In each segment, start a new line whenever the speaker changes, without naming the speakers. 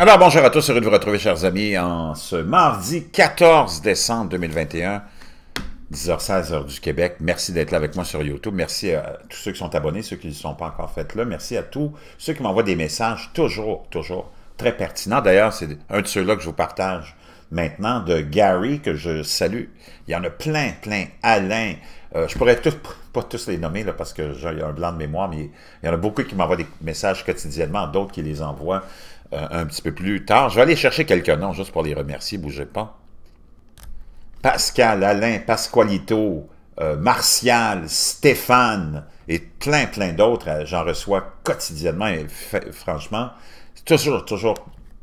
Alors, bonjour à tous, heureux de vous retrouver, chers amis, en ce mardi 14 décembre 2021, 10h16, heure du Québec. Merci d'être là avec moi sur YouTube. Merci à tous ceux qui sont abonnés, ceux qui ne sont pas encore faits là. Merci à tous ceux qui m'envoient des messages, toujours, toujours très pertinents. D'ailleurs, c'est un de ceux-là que je vous partage maintenant de Gary, que je salue. Il y en a plein, plein. Alain, euh, je pourrais pas tous les nommer là, parce que a un blanc de mémoire, mais il y en a beaucoup qui m'envoient des messages quotidiennement, d'autres qui les envoient euh, un petit peu plus tard. Je vais aller chercher quelques noms juste pour les remercier, bougez pas. Pascal, Alain, Pasqualito, euh, Martial, Stéphane et plein, plein d'autres. J'en reçois quotidiennement et franchement, toujours, toujours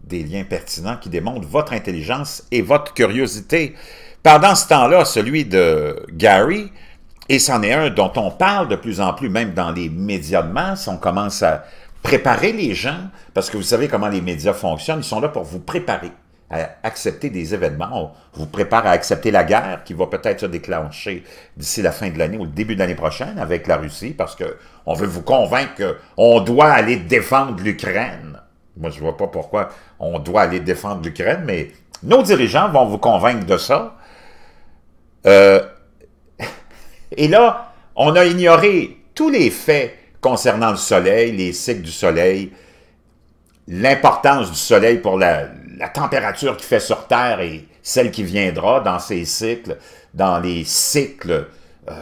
des liens pertinents qui démontrent votre intelligence et votre curiosité. Pendant ce temps-là, celui de Gary, et c'en est un dont on parle de plus en plus, même dans les médias de masse, on commence à préparer les gens, parce que vous savez comment les médias fonctionnent, ils sont là pour vous préparer à accepter des événements. On vous prépare à accepter la guerre qui va peut-être se déclencher d'ici la fin de l'année ou le début de l'année prochaine avec la Russie, parce que on veut vous convaincre qu'on doit aller défendre l'Ukraine. Moi, je ne vois pas pourquoi on doit aller défendre l'Ukraine, mais nos dirigeants vont vous convaincre de ça. Euh, et là, on a ignoré tous les faits concernant le soleil, les cycles du soleil, l'importance du soleil pour la, température qui fait sur Terre et celle qui viendra dans ces cycles, dans les cycles euh,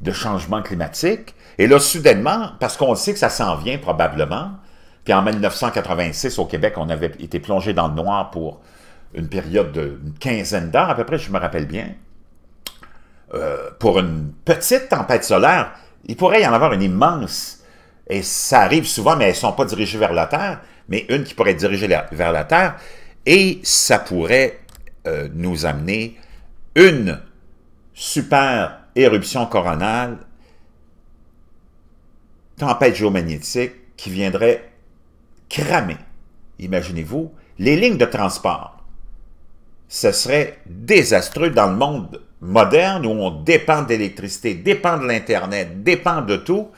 de changement climatique. Et là, soudainement, parce qu'on sait que ça s'en vient probablement, puis en 1986, au Québec, on avait été plongé dans le noir pour une période d'une quinzaine d'heures à peu près, je me rappelle bien. Euh, pour une petite tempête solaire, il pourrait y en avoir une immense. Et ça arrive souvent, mais elles ne sont pas dirigées vers la Terre, mais une qui pourrait être dirigée vers la Terre. Et ça pourrait euh, nous amener une super éruption coronale, tempête géomagnétique, qui viendrait cramer, imaginez-vous, les lignes de transport. Ce serait désastreux dans le monde moderne où on dépend d'électricité, dépend de l'Internet, dépend de tout.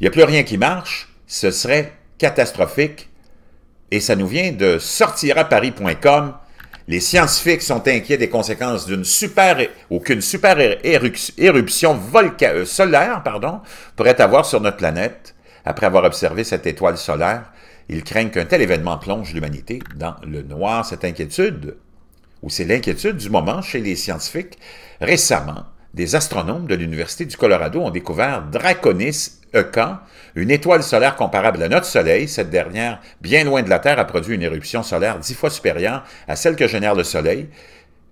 Il n'y a plus rien qui marche. Ce serait catastrophique. Et ça nous vient de sortir à Paris.com. Les scientifiques sont inquiets des conséquences d'une super super éruption euh, solaire pardon, pourrait avoir sur notre planète après avoir observé cette étoile solaire ils craignent qu'un tel événement plonge l'humanité dans le noir. Cette inquiétude, ou c'est l'inquiétude du moment chez les scientifiques, récemment, des astronomes de l'Université du Colorado ont découvert Draconis Ecan, une étoile solaire comparable à notre Soleil. Cette dernière, bien loin de la Terre, a produit une éruption solaire dix fois supérieure à celle que génère le Soleil.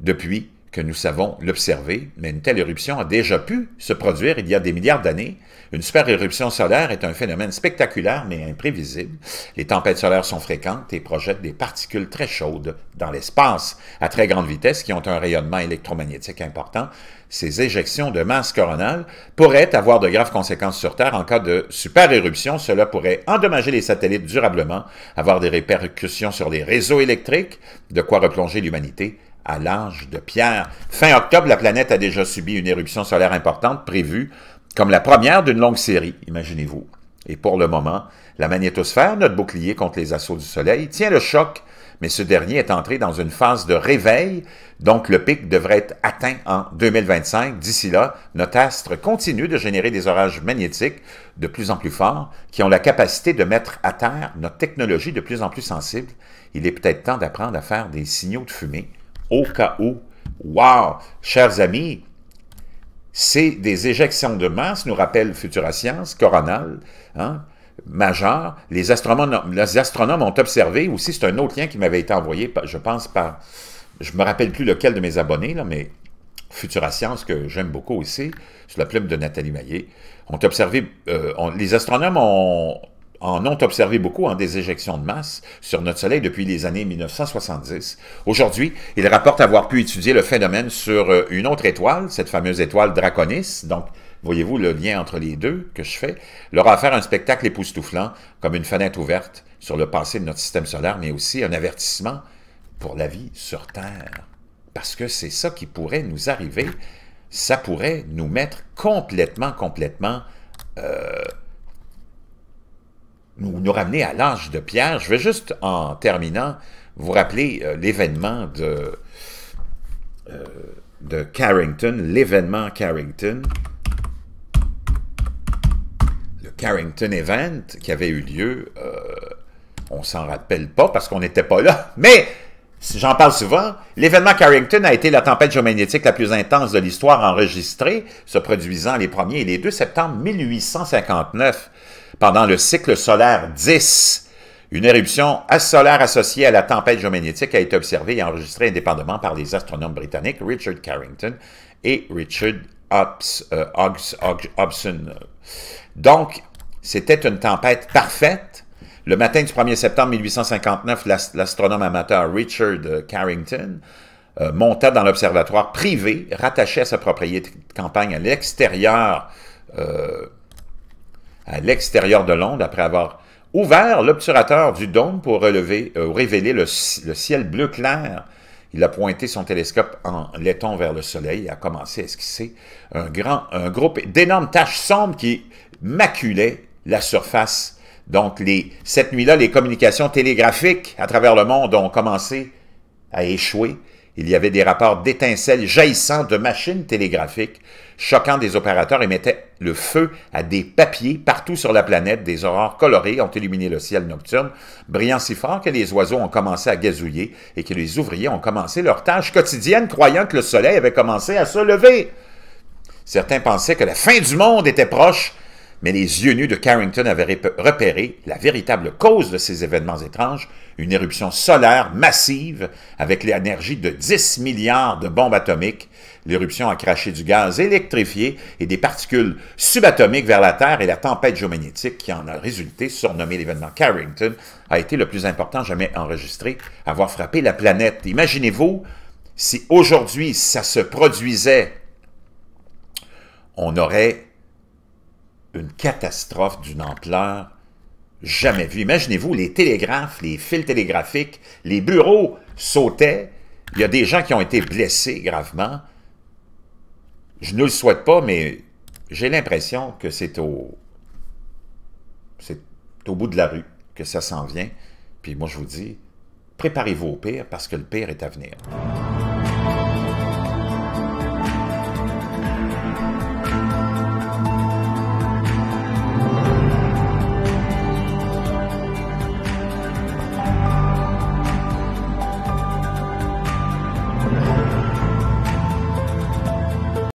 Depuis, que nous savons l'observer, mais une telle éruption a déjà pu se produire il y a des milliards d'années. Une super éruption solaire est un phénomène spectaculaire mais imprévisible. Les tempêtes solaires sont fréquentes et projettent des particules très chaudes dans l'espace à très grande vitesse qui ont un rayonnement électromagnétique important. Ces éjections de masse coronale pourraient avoir de graves conséquences sur Terre en cas de super éruption. Cela pourrait endommager les satellites durablement, avoir des répercussions sur les réseaux électriques, de quoi replonger l'humanité à l'âge de pierre. Fin octobre, la planète a déjà subi une éruption solaire importante prévue comme la première d'une longue série, imaginez-vous. Et pour le moment, la magnétosphère, notre bouclier contre les assauts du Soleil, tient le choc, mais ce dernier est entré dans une phase de réveil, donc le pic devrait être atteint en 2025. D'ici là, notre astre continue de générer des orages magnétiques de plus en plus forts qui ont la capacité de mettre à terre notre technologie de plus en plus sensible. Il est peut-être temps d'apprendre à faire des signaux de fumée au cas où. Wow! Chers amis, c'est des éjections de masse, nous rappelle Futura Science, coronal, hein, Les astronomes, les astronomes ont observé aussi, c'est un autre lien qui m'avait été envoyé, je pense, par... Je me rappelle plus lequel de mes abonnés, là, mais Futura Science, que j'aime beaucoup aussi, sur la plume de Nathalie Maillet, ont observé... Euh, les astronomes ont en ont observé beaucoup en hein, des éjections de masse sur notre Soleil depuis les années 1970. Aujourd'hui, ils rapportent avoir pu étudier le phénomène sur euh, une autre étoile, cette fameuse étoile Draconis, donc voyez-vous le lien entre les deux que je fais, leur a faire un spectacle époustouflant, comme une fenêtre ouverte sur le passé de notre système solaire, mais aussi un avertissement pour la vie sur Terre. Parce que c'est ça qui pourrait nous arriver, ça pourrait nous mettre complètement, complètement... Euh, nous, ramener à l'âge de pierre. Je vais juste, en terminant, vous rappeler euh, l'événement de, euh, de Carrington, l'événement Carrington, le Carrington Event qui avait eu lieu, euh, on s'en rappelle pas parce qu'on n'était pas là, mais j'en parle souvent, l'événement Carrington a été la tempête géomagnétique la plus intense de l'histoire enregistrée, se produisant les 1er et les 2 septembre 1859 pendant le cycle solaire 10. Une éruption solaire associée à la tempête géomagnétique a été observée et enregistrée indépendamment par les astronomes britanniques Richard Carrington et Richard euh, Hobson. Donc, c'était une tempête parfaite. Le matin du 1er septembre 1859, l'astronome amateur Richard Carrington euh, monta dans l'observatoire privé rattaché à sa propriété de campagne à l'extérieur euh, à l'extérieur de Londres après avoir ouvert l'obturateur du dôme pour relever, euh, révéler le, ciel bleu clair. Il a pointé son télescope en laiton vers le soleil et a commencé à esquisser un, grand, un groupe d'énormes taches sombres qui maculaient la surface. Donc, les, cette nuit-là, les communications télégraphiques à travers le monde ont commencé à échouer il y avait des rapports d'étincelles jaillissant de machines télégraphiques, choquant des opérateurs et mettaient le feu à des papiers partout sur la planète. Des aurores colorées ont illuminé le ciel nocturne, brillant si fort que les oiseaux ont commencé à gazouiller et que les ouvriers ont commencé leur tâche quotidienne, croyant que le soleil avait commencé à se lever. Certains pensaient que la fin du monde était proche, mais les yeux nus de Carrington avaient repéré la véritable cause de ces événements étranges, une éruption solaire massive avec l'énergie de 10 milliards de bombes atomiques. L'éruption a craché du gaz électrifié et des particules subatomiques vers la Terre et la tempête géomagnétique qui en a résulté, surnommée l'événement Carrington, a été le plus important jamais enregistré, avoir frappé la planète. Imaginez-vous si aujourd'hui ça se produisait, on aurait une catastrophe d'une ampleur jamais vu. Imaginez-vous, les télégraphes, les fils télégraphiques, les bureaux sautaient. Il y a des gens qui ont été blessés gravement. Je ne le souhaite pas, mais j'ai l'impression que c'est au... C'est au bout de la rue que ça s'en vient. Puis moi, je vous dis, préparez-vous au pire parce que le pire est à venir.